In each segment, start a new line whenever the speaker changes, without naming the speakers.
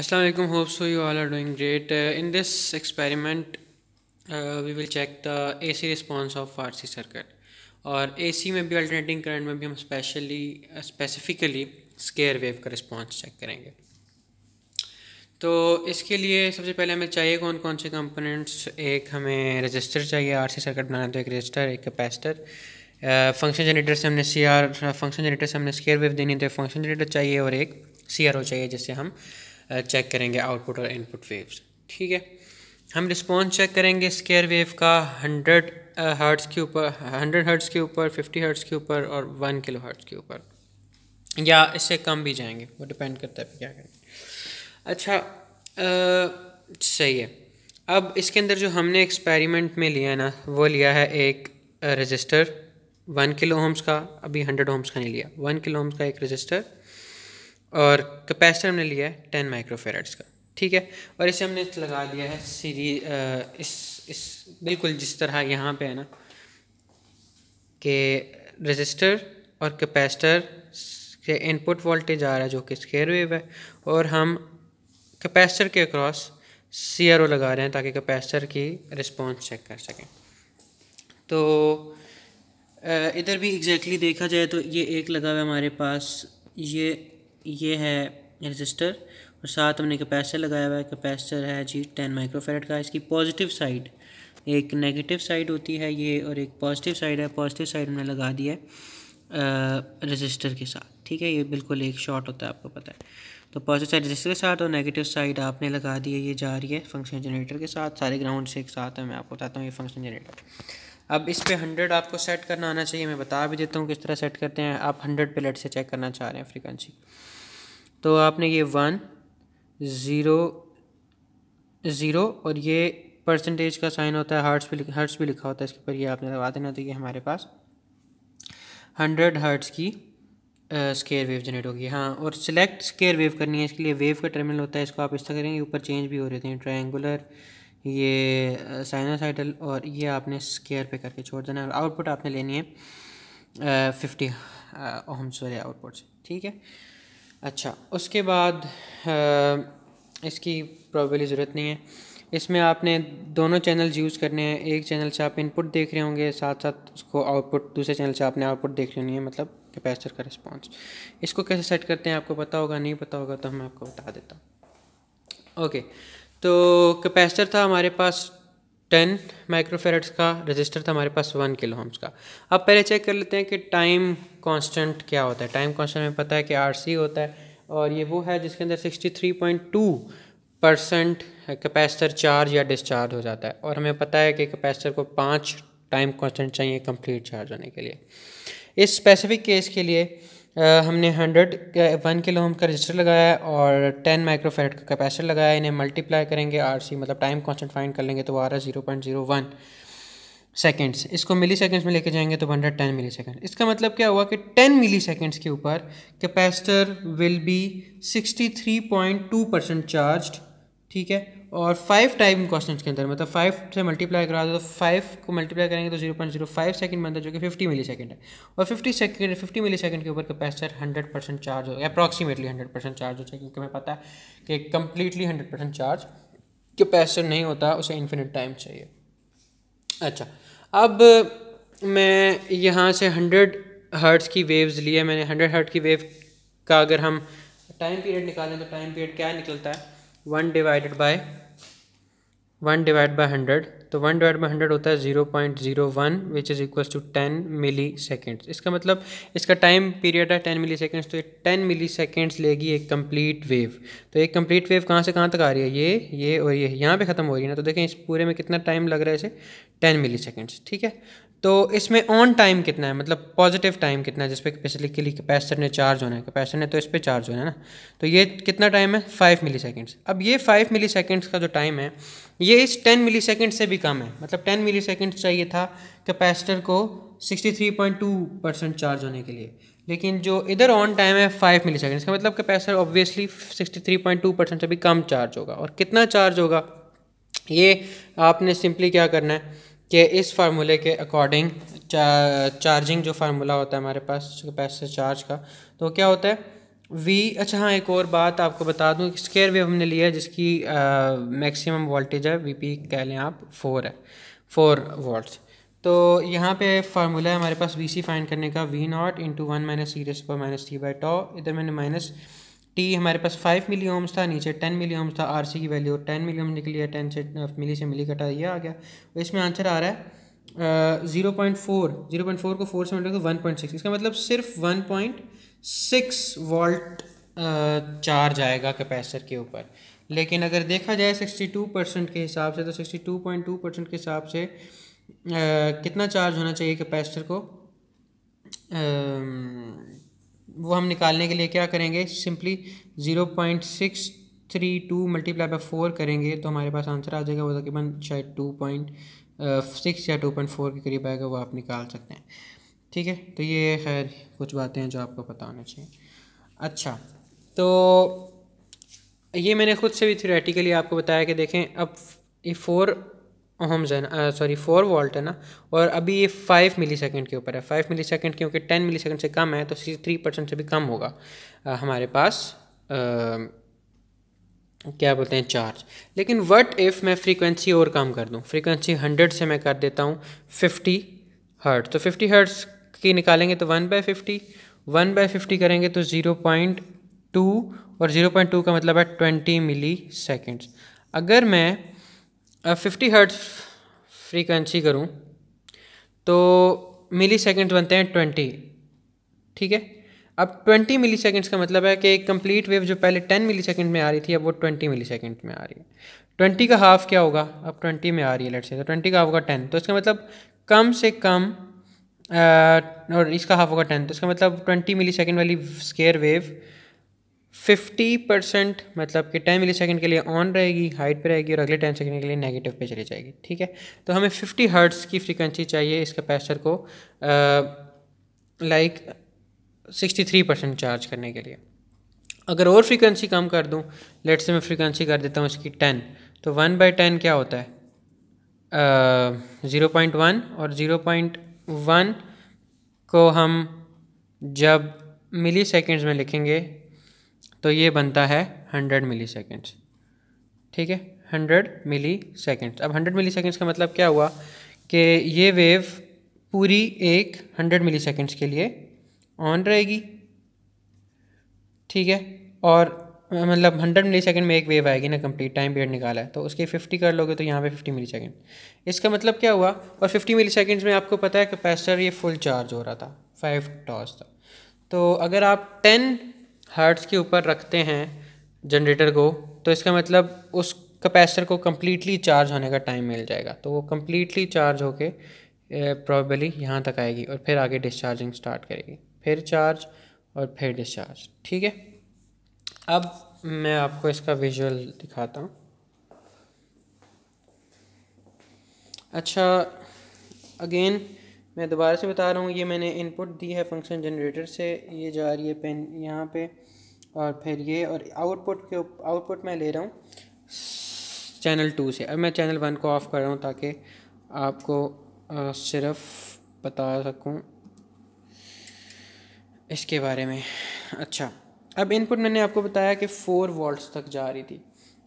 Assalamu alaikum hope so you all are doing great uh, in this experiment uh, we will check the AC response of RC circuit और AC में भी alternating current में भी हम specially uh, specifically scare wave का response check करेंगे तो इसके लिए सबसे पहले हमें चाहिए कौन कौन से कंपोनेंट्स एक हमें रजिस्टर चाहिए आरसी सर्किट बनाना तो एक रजिस्टर एक कैपेसिटर फंक्शन जनरेटर से हमने सी आर फंक्शन जनरेटर से हमने स्केयर वेव देनी तो फंक्शन जनरेटर चाहिए और एक सी आर ओ चाहिए जिससे हम uh, चेक करेंगे आउटपुट और इनपुट वेव्स ठीक है हम रिस्पॉन्स चेक करेंगे स्केयर वेव का हंड्रेड हर्ट्स के ऊपर हंड्रेड हर्ट्स के ऊपर फिफ्टी हर्ट्स के ऊपर और वन किलो हर्ट्स के ऊपर या इससे कम भी जाएंगे वो डिपेंड करता है क्या करें अच्छा आ, सही है अब इसके अंदर जो हमने एक्सपेरिमेंट में लिया है ना वो लिया है एक रजिस्टर वन किलो होम्स का अभी हंड्रेड होम्स का नहीं लिया वन किलो होम्स का एक रजिस्टर और कैपेसिटर हमने लिया है टेन माइक्रोफेरेट्स का ठीक है और इसे हमने लगा दिया है सीरी इस इस बिल्कुल जिस तरह यहाँ पे है ना कि रजिस्टर और कैपेसिटर के इनपुट वोल्टेज आ रहा है जो कि स्केयर वेव है और हम कैपेसिटर के अक्रॉस सी लगा रहे हैं ताकि कैपेसिटर की रिस्पॉन्स चेक कर सकें तो इधर भी एग्जैक्टली exactly देखा जाए तो ये एक लगा हुआ है हमारे पास ये ये है रजिस्टर और साथ हमने कैपेसिटर लगाया हुआ है कैपेसिटर है जी टेन माइक्रोफेरेट का इसकी पॉजिटिव साइड एक नेगेटिव साइड होती है ये और एक पॉजिटिव साइड है पॉजिटिव साइड हमने लगा दिया है रजिस्टर के साथ ठीक है ये बिल्कुल एक शॉर्ट होता है आपको पता है तो पॉजिटिव साइड रजिस्टर के साथ और नेगेटिव साइड आपने लगा दी है ये जा रही है फंक्शन जनरेटर के साथ सारे ग्राउंड से एक साथ है मैं आपको बताता हूँ ये फंक्शन जनरेटर अब इस पर हंड्रेड आपको सेट करना आना चाहिए मैं बता भी देता हूँ किस तरह सेट करते हैं आप हंड्रेड पे लेट से चेक करना चाह रहे हैं फ्रीकवेंसी तो आपने ये वन ज़ीरो ज़ीरो और ये परसेंटेज का साइन होता है हर्ट्स भी हर्ट्स भी लिखा होता है इसके ऊपर ये आपने लगा देना तो ये हमारे पास हंड्रेड हर्ट्स की स्केयर वेव जनरेट होगी हाँ और सिलेक्ट स्केयर वेव करनी है इसके लिए वेव का टर्मिनल होता है इसको आप इस तरह करेंगे ऊपर चेंज भी हो रहे थे ट्राइंगर ये साइनासाइडल और ये आपने स्केयर पे करके छोड़ देना और आउटपुट आपने लेनी है फिफ्टी ओम्स वाले आउटपुट से ठीक है अच्छा उसके बाद इसकी प्रॉबली ज़रूरत नहीं है इसमें आपने दोनों चैनल यूज़ करने हैं एक चैनल से आप इनपुट देख रहे होंगे साथ साथ उसको आउटपुट दूसरे चैनल से आपने आउटपुट देख लेनी है मतलब कैपेसिटर का रिस्पॉन्स इसको कैसे सेट करते हैं आपको पता होगा नहीं पता होगा तो मैं आपको बता देता हूँ ओके तो कैपेसिटर था हमारे पास टेन माइक्रोफेरेट्स का रजिस्टर था हमारे पास वन किलो होम्स का अब पहले चेक कर लेते हैं कि टाइम कांस्टेंट क्या होता है टाइम कांस्टेंट में पता है कि आर होता है और ये वो है जिसके अंदर 63.2 परसेंट कैपेसिटर चार्ज या डिस्चार्ज हो जाता है और हमें पता है कि कैपेसिटर को पाँच टाइम कांस्टेंट चाहिए कंप्लीट चार्ज होने के लिए इस स्पेसिफिक केस के लिए हमने हंड्रेड वन किलो ओम का रजिस्टर लगाया है और टेन माइक्रोफेरेट का कैपेसिटर लगाया है इन्हें मल्टीप्लाई करेंगे आर सी मतलब टाइम कांस्टेंट फाइंड कर लेंगे तो आ रहा है zero point zero one seconds इसको मिली सेकेंड्स में लेके जाएंगे तो हंड्रेड टेन मिली सेकेंड इसका मतलब क्या हुआ कि टेन मिली सेकेंड्स के ऊपर capacitor will be sixty three point two percent charge ठीक है और फाइव टाइम क्वेश्चन के अंदर मतलब फाइव से मल्टीप्लाई करा दो तो फाइव को मल्टीप्लाई करेंगे तो zero point zero five second बनता है जो कि फिफ्टी मिली सेकेंड है और fifty second fifty millisecond के ऊपर कैपेसिटर हंड्रेड परसेंट चार्ज होगा अप्रॉक्सीमेटली हंड्रेड परसेंट चार्ज होता है क्योंकि हमें पता है कि completely hundred percent charge capacitor नहीं होता उसे इन्फिनिट टाइम चाहिए अच्छा अब मैं यहाँ से हंड्रेड हर्ट्स की वेव्स लिए मैंने हंड्रेड हर्ट की वेव का अगर हम टाइम पीरियड निकालें तो टाइम पीरियड क्या निकलता है one divided by one divide by hundred तो वन डिवाइड बाई हंड्रेड होता है zero point zero one which is equal to ten milliseconds इसका मतलब इसका टाइम पीरियड है टेन मिली सेकेंड्स तो ये टेन मिली सेकेंड्स लेगी एक कंप्लीट वेव तो एक कंप्लीट वेव कहाँ से कहाँ तक आ रही है ये ये और ये यहाँ पे ख़त्म हो रही है ना तो देखें इस पूरे में कितना टाइम लग रहा है इसे टेन मिली सेकेंड्स ठीक है तो इसमें ऑन टाइम कितना है मतलब पॉजिटिव टाइम कितना है जिसपे लिए कैपेसिटर ने चार्ज होना है कैपेसिटर ने तो इस पर चार्ज होना है ना तो ये कितना टाइम है फाइव मिली सेकेंड्स अब ये फाइव मिली सेकेंड्स का जो टाइम है ये इस टेन मिली सेकेंड से भी कम है मतलब टेन मिली सेकेंड्स चाहिए था कैपेसिटर को sixty three point two percent charge होने के लिए लेकिन जो इधर ऑन टाइम है फाइव मिली सेकेंड्स का मतलब capacitor obviously sixty three point two percent से भी कम चार्ज होगा और कितना चार्ज होगा ये आपने सिंपली क्या करना है कि इस फार्मूले के अकॉर्डिंग चार चार्जिंग जो फार्मूला होता है हमारे पास कैपेसिटर चार्ज का तो क्या होता है वी अच्छा हाँ एक और बात आपको बता दूँ स्केयर वेव हमने लिया है जिसकी मैक्सिमम वोल्टेज है वी पी कह लें आप फोर है फोर वोल्ट्स तो यहाँ पे फार्मूला है हमारे पास वी सी फाइंड करने का V naught into one minus C raise पर माइनस टी बाई टॉ इधर मैंने माइनस टी हमारे पास फाइव मिली ओम्स था नीचे टेन मिली ओम्स था आर सी की वैल्यू टेन मिली ओम निकली है टेन से मिली से मिली कटा ये आ गया तो इसमें आंसर आ रहा है zero point four zero point four को फोर से मिलेगा वन पॉइंट सिक्स इसका मतलब सिर्फ one point six volt charge आएगा कैपेसिटर के ऊपर लेकिन अगर देखा जाए सिक्सटी टू परसेंट के हिसाब से तो sixty two point two percent के हिसाब से आ, कितना चार्ज होना चाहिए कैपेसिटर को आ, वो हम निकालने के लिए क्या करेंगे simply zero point six three two multiply by four करेंगे तो हमारे पास आंसर आ जाएगा वो तकरीबन शायद टू पॉइंट सिक्स या टू पॉइंट फोर के करीब आएगा वो आप निकाल सकते हैं ठीक है तो ये खैर कुछ बातें हैं जो आपको पता होना चाहिए अच्छा तो ये मैंने खुद से भी थ्योरेटिकली आपको बताया कि देखें अब ये फोर ओम्स है ना सॉरी फोर वोल्ट है ना और अभी ये फाइव मिली सेकेंड के ऊपर है फाइव मिली सेकेंड क्योंकि टेन मिली सेकेंड से कम है तो सी थ्री परसेंट से भी कम होगा आ, uh, हमारे पास आ, uh, क्या बोलते हैं चार्ज लेकिन वट इफ़ मैं फ्रीक्वेंसी और कम कर दूँ फ्रीक्वेंसी हंड्रेड से मैं कर देता हूँ फिफ्टी हर्ट तो फिफ्टी हर्ट्स की निकालेंगे तो one by fifty one by fifty करेंगे तो ज़ीरो पॉइंट टू और ज़ीरो पॉइंट टू का मतलब है ट्वेंटी मिली सेकेंड्स अगर मैं फिफ्टी हर्ट्स फ्रीक्वेंसी करूँ तो मिली सेकेंड बनते हैं ट्वेंटी ठीक है अब ट्वेंटी मिली सेकेंड्स का मतलब है कि एक कंप्लीट वेव जो पहले टेन मिली सेकेंड में आ रही थी अब वो ट्वेंटी मिली सेकेंड में आ रही है ट्वेंटी का हाफ क्या होगा अब ट्वेंटी में आ रही है लेट से तो ट्वेंटी का हाफ होगा टेन तो इसका मतलब कम से कम आ, और इसका हाफ होगा टेन तो इसका मतलब ट्वेंटी मिली सेकेंड वाली स्केयर वेव फिफ्टी परसेंट मतलब कि टेन मिली सेकेंड के लिए ऑन रहेगी हाइट पे रहेगी और अगले टेन सेकेंड के लिए नेगेटिव पे चली जाएगी ठीक है तो हमें फिफ्टी हर्ट्स की फ्रीक्वेंसी चाहिए इस कैपेसिटर को like sixty three percent charge करने के लिए अगर और फ्रीक्वेंसी कम कर दूँ लेट से मैं फ्रीक्वेंसी कर देता हूँ इसकी टेन तो वन बाई टेन क्या होता है ज़ीरो पॉइंट वन और ज़ीरो पॉइंट वन को हम जब मिली सेकेंड्स में लिखेंगे तो ये बनता है हंड्रेड मिली सेकेंड्स ठीक है हंड्रेड मिली सेकेंड्स अब हंड्रेड मिली सेकेंड्स का मतलब क्या हुआ कि ये वेव पूरी एक हंड्रेड मिली सेकेंड्स के लिए ऑन रहेगी ठीक है और मतलब हंड्रेड मिली सेकेंड में एक वेव आएगी ना कंप्लीट टाइम पीरियड निकाला है तो उसके फिफ्टी कर लोगे तो यहाँ पे फिफ्टी मिली सेकेंड इसका मतलब क्या हुआ और फिफ्टी मिली सेकेंड्स में आपको पता है कैपेसिटर ये फुल चार्ज हो रहा था फाइव टॉस था तो अगर आप टेन हर्ट्स के ऊपर रखते हैं जनरेटर को तो इसका मतलब उस कैपेसिटर को कम्प्लीटली चार्ज होने का टाइम मिल जाएगा तो वो कम्प्लीटली चार्ज होके प्रॉबली यहाँ तक आएगी और फिर आगे डिस्चार्जिंग स्टार्ट करेगी फिर चार्ज और फिर डिस्चार्ज ठीक है अब मैं आपको इसका विजुअल दिखाता हूँ अच्छा अगेन मैं दोबारा से बता रहा हूँ ये मैंने इनपुट दी है फंक्शन जनरेटर से ये जा रही है पेन यहाँ पे और फिर ये और आउटपुट के आउटपुट मैं ले रहा हूँ चैनल टू से अब मैं चैनल वन को ऑफ़ कर रहा हूँ ताकि आपको आ, सिर्फ बता सकूँ इसके बारे में अच्छा अब इनपुट मैंने आपको बताया कि फ़ोर वॉल्ट तक जा रही थी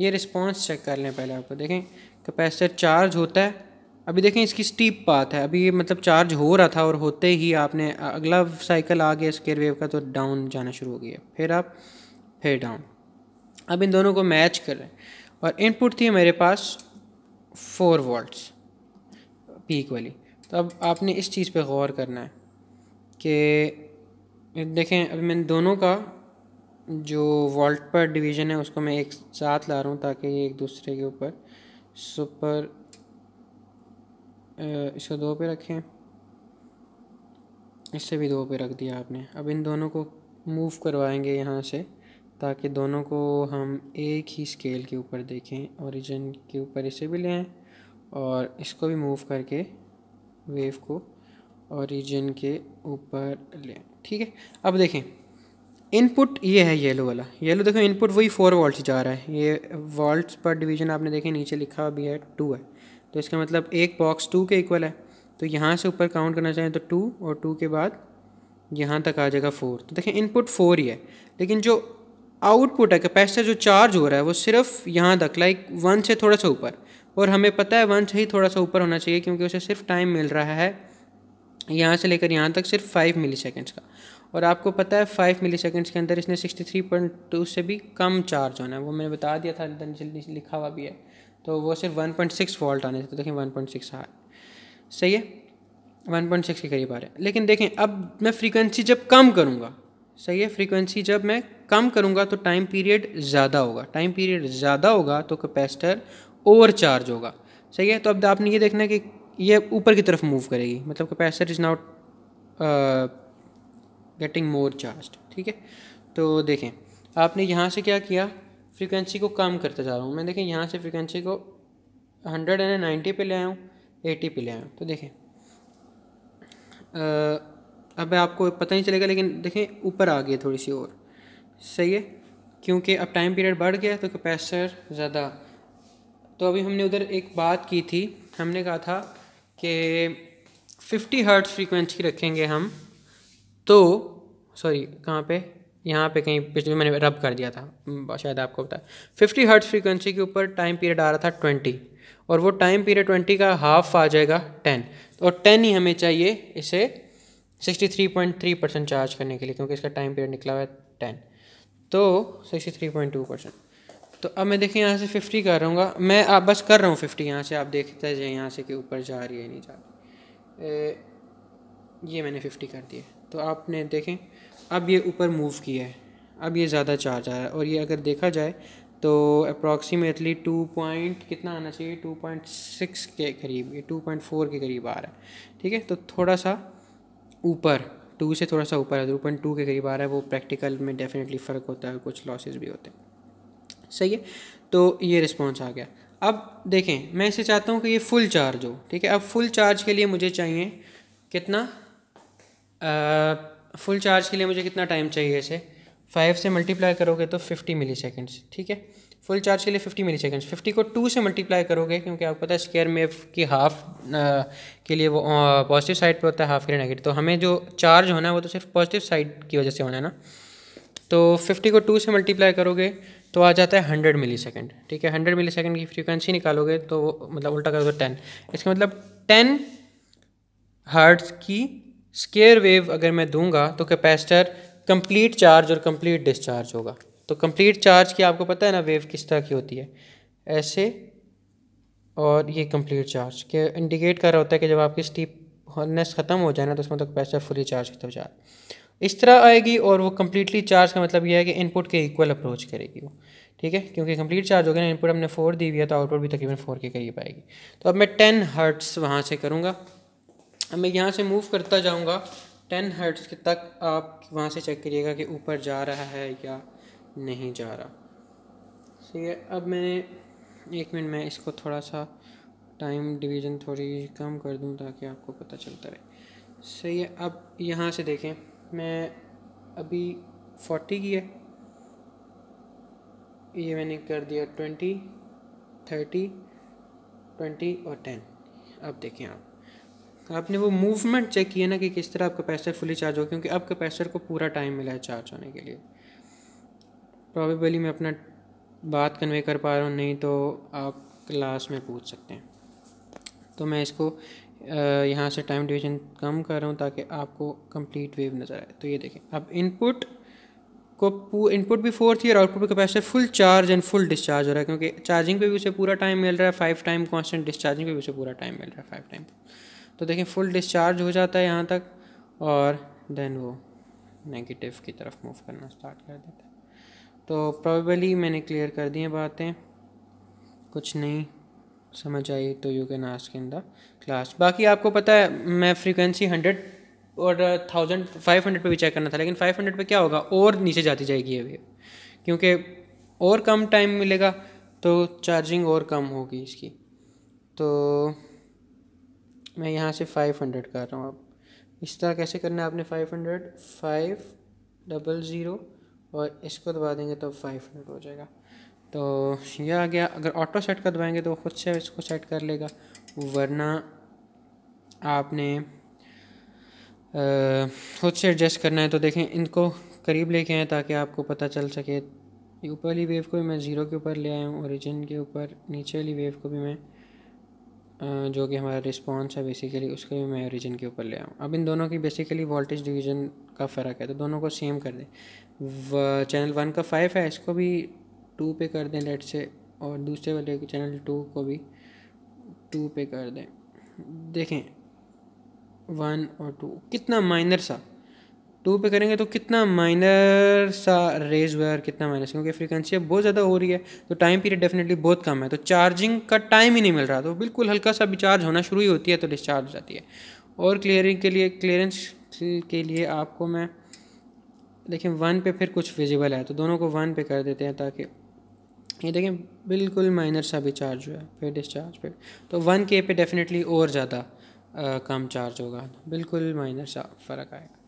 ये रिस्पॉन्स चेक कर लें पहले आपको देखें कैपेसिटर चार्ज होता है अभी देखें इसकी स्टीप पाथ है अभी ये मतलब चार्ज हो रहा था और होते ही आपने अगला साइकिल आ गया स्केयर वेव का तो डाउन जाना शुरू हो गया फिर आप फिर डाउन अब इन दोनों को मैच कर रहे हैं और इनपुट थी मेरे पास फोर वोल्ट्स पीक वाली तो अब आपने इस चीज़ पे गौर करना है कि देखें अभी मैंने दोनों का जो वोल्ट पर डिवीज़न है उसको मैं एक साथ ला रहा हूँ ताकि एक दूसरे के ऊपर सुपर इसको दो पे रखें इससे भी दो पे रख दिया आपने अब इन दोनों को मूव करवाएंगे यहाँ से ताकि दोनों को हम एक ही स्केल के ऊपर देखें ओरिजिन के ऊपर इसे भी लें और इसको भी मूव करके वेव को ओरिजिन के ऊपर लें ठीक है अब देखें इनपुट ये है येलो वाला येलो देखो इनपुट वही फोर वोल्ट जा रहा है ये वोल्ट्स पर डिवीजन आपने देखें नीचे लिखा भी है टू है तो इसका मतलब एक बॉक्स टू के इक्वल है तो यहाँ से ऊपर काउंट करना चाहें तो टू और टू के बाद यहाँ तक आ जाएगा फोर तो देखें इनपुट फोर ही है लेकिन जो आउटपुट है कैपेसिटर जो चार्ज हो रहा है वो सिर्फ यहाँ तक लाइक वन से थोड़ा सा ऊपर और हमें पता है वन से ही थोड़ा सा ऊपर होना चाहिए क्योंकि उसे सिर्फ टाइम मिल रहा है यहाँ से लेकर यहाँ तक सिर्फ फाइव मिली सेकेंड्स का और आपको पता है फाइव मिली सेकेंड्स के अंदर इसने सिक्सटी थ्री पॉइंट टू से भी कम चार्ज होना है वो मैंने बता दिया था जल्दी लिखा हुआ भी है तो वो सिर्फ वन पॉइंट सिक्स वोल्ट आने थे तो देखें वन पॉइंट सिक्स सही है वन पॉइंट सिक्स के करीब आ रहे हैं लेकिन देखें अब मैं फ्रीक्वेंसी जब कम करूँगा सही है फ्रीक्वेंसी जब मैं कम करूँगा तो टाइम पीरियड ज़्यादा होगा टाइम पीरियड ज़्यादा होगा तो कैपेसिटर ओवर चार्ज होगा सही है तो अब आपने ये देखना है कि ये ऊपर की तरफ मूव करेगी मतलब capacitor is not getting more charge ठीक है तो देखें आपने यहाँ से क्या किया फ्रीक्वेंसी को कम करता जा रहा हूँ मैं देखें यहाँ से फ्रीक्वेंसी को हंड्रेड एंड नाइन्टी पे ले आया हूँ एटी पे ले आया हूँ तो देखें अब आपको पता नहीं चलेगा लेकिन देखें ऊपर आ गई थोड़ी सी और सही है क्योंकि अब टाइम पीरियड बढ़ गया तो कैपेसिटर ज़्यादा तो अभी हमने उधर एक बात की थी हमने कहा था कि फिफ्टी हर्ट्ज़ फ्रीक्वेंसी रखेंगे हम तो सॉरी कहाँ पे यहाँ पे कहीं पिछले मैंने रब कर दिया था शायद आपको पता फिफ्टी हर्ट्स फ्रीक्वेंसी के ऊपर टाइम पीरियड आ रहा था ट्वेंटी और वो टाइम पीरियड ट्वेंटी का हाफ आ जाएगा टेन और तो टेन ही हमें चाहिए इसे sixty three point three percent charge करने के लिए क्योंकि इसका टाइम पीरियड निकला हुआ है टेन तो sixty three point two percent तो अब मैं देखें यहाँ से फिफ्टी कर रहा मैं आप बस कर रहा हूँ फिफ्टी यहाँ से आप देखते जाए यहाँ से कि ऊपर जा रही है नहीं जा रही ए, ये मैंने फिफ्टी कर दी है तो आपने देखें अब ये ऊपर मूव किया है अब ये ज़्यादा चार्ज आ रहा है और ये अगर देखा जाए तो अप्रॉक्सीमेटली टू पॉइंट कितना आना चाहिए टू पॉइंट सिक्स के करीब ये टू पॉइंट फोर के करीब आ रहा है ठीक है तो थोड़ा सा ऊपर टू से थोड़ा सा ऊपर है टू पॉइंट टू के करीब आ रहा है वो प्रैक्टिकल में डेफिनेटली फ़र्क होता है कुछ लॉसेज भी होते हैं सही है तो ये रिस्पॉन्स आ गया अब देखें मैं इसे चाहता हूँ कि ये फुल चार्ज हो ठीक है अब फुल चार्ज के लिए मुझे चाहिए कितना आ, फुल चार्ज के लिए मुझे कितना टाइम चाहिए इसे फाइव से मल्टीप्लाई करोगे तो फिफ्टी मिली सेकेंड्स ठीक है फुल चार्ज के लिए फिफ्टी मिली सेकेंड्स फिफ्टी को टू से मल्टीप्लाई करोगे क्योंकि आपको पता है स्केयर में की हाफ के लिए वो पॉजिटिव साइड पे होता है हाफ के लिए नेगेटिव तो हमें जो चार्ज होना है वो तो सिर्फ पॉजिटिव साइड की वजह से होना है ना तो फिफ्टी को टू से मल्टीप्लाई करोगे तो आ जाता है हंड्रेड मिली सेकेंड ठीक है हंड्रेड मिली सेकेंड की फ्रिक्वेंसी निकालोगे तो मतलब उल्टा करोगे टेन इसका मतलब टेन हर्ट्स की स्केयर वेव अगर मैं दूंगा तो कैपेसिटर कंप्लीट चार्ज और कंप्लीट डिस्चार्ज होगा तो कंप्लीट चार्ज की आपको पता है ना वेव किस तरह की होती है ऐसे और ये कंप्लीट चार्ज के इंडिकेट कर रहा होता है कि जब आपकी स्टीपनेस ख़त्म हो जाए ना तो उसमें तो कैपेसिटर फुली चार्ज की तरफ जा इस तरह आएगी और वो कम्प्लीटली चार्ज का मतलब यह है कि इनपुट के इक्वल अप्रोच करेगी वो ठीक है क्योंकि कंप्लीट चार्ज हो गया ना इनपुट हमने फोर दी हुई है तो आउटपुट भी तकरीबन फोर के करीब आएगी तो अब मैं टेन हर्ट्स वहाँ से करूँगा मैं यहाँ से मूव करता जाऊँगा टेन हर्ट्स के तक आप वहाँ से चेक करिएगा कि ऊपर जा रहा है या नहीं जा रहा ठीक है अब मैंने एक मिनट में इसको थोड़ा सा टाइम डिवीजन थोड़ी कम कर दूँ ताकि आपको पता चलता रहे सही है अब यहाँ से देखें मैं अभी फोर्टी की है ये मैंने कर दिया ट्वेंटी थर्टी ट्वेंटी और टेन अब देखें आप आपने वो मूवमेंट चेक किया ना कि किस तरह आपका पैसर फुली चार्ज हो क्योंकि अब कैपेसिटर को पूरा टाइम मिला है चार्ज होने के लिए प्रॉबेबली मैं अपना बात कन्वे कर पा रहा हूँ नहीं तो आप क्लास में पूछ सकते हैं तो मैं इसको यहाँ से टाइम डिवीजन कम कर रहा हूँ ताकि आपको कंप्लीट वेव नज़र आए तो ये देखें अब इनपुट को इनपुट भी फोर थी और आउटपुट भी capacitor full charge and full discharge हो रहा है क्योंकि चार्जिंग पे भी उसे पूरा टाइम मिल रहा है फाइव टाइम कांस्टेंट डिस्चार्जिंग पे भी उसे पूरा टाइम मिल रहा है फाइव टाइम तो देखिए फुल डिस्चार्ज हो जाता है यहाँ तक और देन वो नेगेटिव की तरफ मूव करना स्टार्ट कर देता है तो प्रॉबली मैंने क्लियर कर दी बातें कुछ नहीं समझ आई तो you can ask in the class बाकी आपको पता है मैं फ्रीक्वेंसी हंड्रेड और थाउजेंड फाइव हंड्रेड पर भी चेक करना था लेकिन फाइव हंड्रेड पर क्या होगा और नीचे जाती जाएगी अभी क्योंकि और कम टाइम मिलेगा तो चार्जिंग और कम होगी इसकी तो मैं यहाँ से फाइव हंड्रेड कर रहा हूँ अब इस तरह कैसे करना है आपने five hundred five double zero और इसको दबा देंगे तो फाइव हंड्रेड हो जाएगा तो यह आ गया अगर ऑटो सेट का दबाएंगे तो खुद से इसको सेट कर लेगा वरना आपने खुद से एडजस्ट करना है तो देखें इनको करीब लेके आएँ ताकि आपको पता चल सके ऊपर वाली वेव को भी मैं ज़ीरो के ऊपर ले आया हूँ ओरिजिन के ऊपर नीचे वाली वेव को भी मैं जो कि हमारा रिस्पॉन्स है बेसिकली उसके भी मैं ओरिजिन के ऊपर ले आऊँ अब इन दोनों की बेसिकली वोल्टेज डिवीजन का फ़र्क है तो दोनों को सेम कर दें चैनल वन का फाइव है इसको भी टू पे कर दें लेट से और दूसरे वाले चैनल टू को भी टू पे कर दें देखें वन और टू कितना माइनर सा टू पे करेंगे तो कितना माइनर सा रेज हुआ है और कितना माइनस क्योंकि फ्रीक्वेंसी अब बहुत ज़्यादा हो रही है तो टाइम पीरियड डेफिनेटली बहुत कम है तो चार्जिंग का टाइम ही नहीं मिल रहा तो बिल्कुल हल्का सा भी चार्ज होना शुरू ही होती है तो डिस्चार्ज हो जाती है और क्लियरिंग के लिए क्लियरेंस के लिए आपको मैं देखें वन पे फिर कुछ विजिबल है तो दोनों को वन पे कर देते हैं ताकि ये देखें बिल्कुल माइनर सा भी चार्ज हुआ है फिर डिस्चार्ज तो पे तो वन के पे डेफिनेटली और ज़्यादा कम चार्ज होगा बिल्कुल माइनर सा फ़र्क आएगा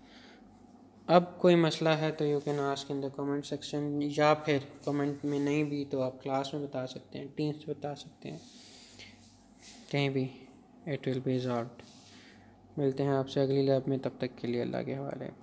अब कोई मसला है तो you can ask in the comment section या फिर कमेंट में नहीं भी तो आप क्लास में बता सकते हैं टीम्स बता सकते हैं कहीं भी इट विल बी रिजॉल्व मिलते हैं आपसे अगली लैब में तब तक के लिए अल्लाह के हवाले